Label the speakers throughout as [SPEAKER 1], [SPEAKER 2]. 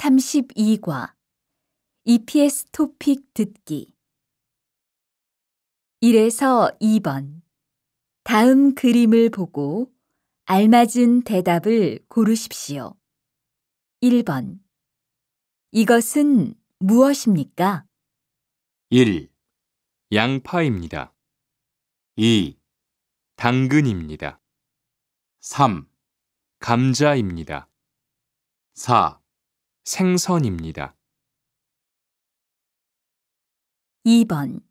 [SPEAKER 1] 32과 EPS 토픽 듣기 1에서 2번 다음 그림을 보고 알맞은 대답을 고르십시오. 1번 이것은 무엇입니까?
[SPEAKER 2] 1. 양파입니다. 2. 당근입니다. 3. 감자입니다. 4. 생선입니다. 2번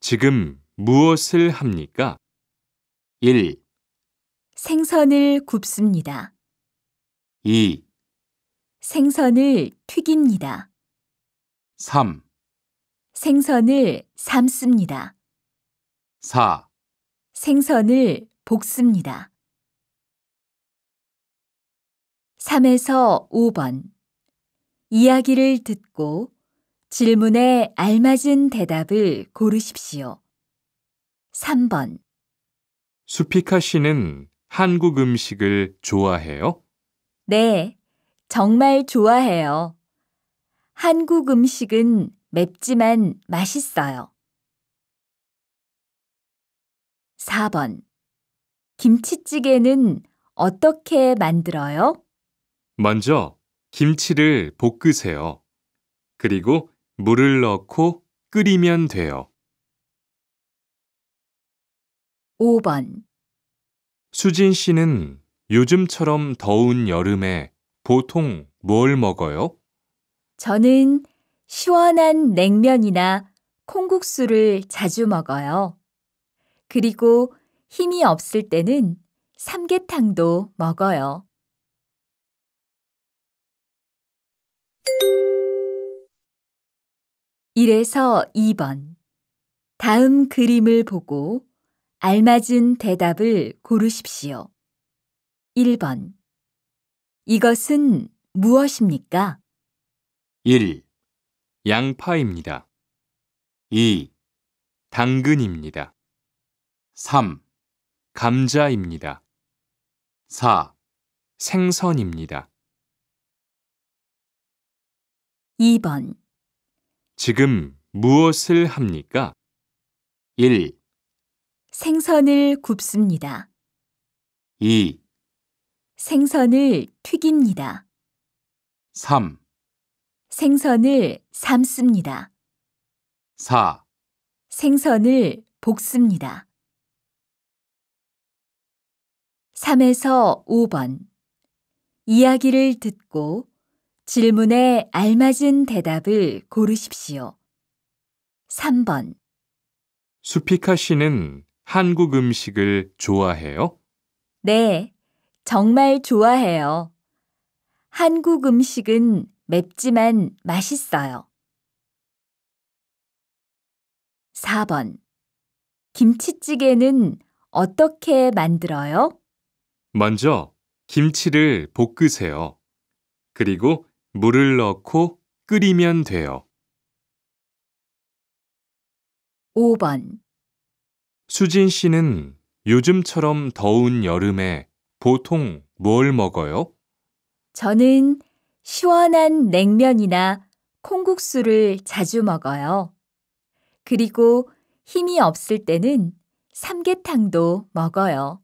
[SPEAKER 2] 지금 무엇을 합니까? 1,
[SPEAKER 1] 생선을 굽습니다. 2, 생선을 튀깁니다. 3, 생선을 삶습니다. 4, 생선을 볶습니다. 3에서 5번 이야기를 듣고 질문에 알맞은 대답을 고르십시오. 3번.
[SPEAKER 2] 수피카 씨는 한국 음식을 좋아해요?
[SPEAKER 1] 네, 정말 좋아해요. 한국 음식은 맵지만 맛있어요. 4번. 김치찌개는 어떻게 만들어요?
[SPEAKER 2] 먼저 김치를 볶으세요. 그리고 물을 넣고 끓이면 돼요.
[SPEAKER 1] 5번
[SPEAKER 2] 수진 씨는 요즘처럼 더운 여름에 보통 뭘 먹어요?
[SPEAKER 1] 저는 시원한 냉면이나 콩국수를 자주 먹어요. 그리고 힘이 없을 때는 삼계탕도 먹어요. 1에서 2번 다음 그림을 보고 알맞은 대답을 고르십시오. 1번 이것은 무엇입니까?
[SPEAKER 2] 1. 양파입니다. 2. 당근입니다. 3. 감자입니다. 4. 생선입니다. 2번 지금 무엇을 합니까? 1,
[SPEAKER 1] 생선을 굽습니다. 2, 생선을 튀깁니다. 3, 생선을 삶습니다. 4, 생선을 볶습니다. 3에서 5번 이야기를 듣고 질문에 알맞은 대답을 고르십시오. 3번.
[SPEAKER 2] 수피카 씨는 한국 음식을 좋아해요?
[SPEAKER 1] 네, 정말 좋아해요. 한국 음식은 맵지만 맛있어요. 4번. 김치찌개는 어떻게 만들어요?
[SPEAKER 2] 먼저 김치를 볶으세요. 그리고 물을 넣고 끓이면 돼요.
[SPEAKER 1] 5번 수진 씨는
[SPEAKER 2] 요즘처럼 더운 여름에 보통 뭘 먹어요?
[SPEAKER 1] 저는 시원한 냉면이나 콩국수를 자주 먹어요. 그리고 힘이 없을 때는 삼계탕도 먹어요.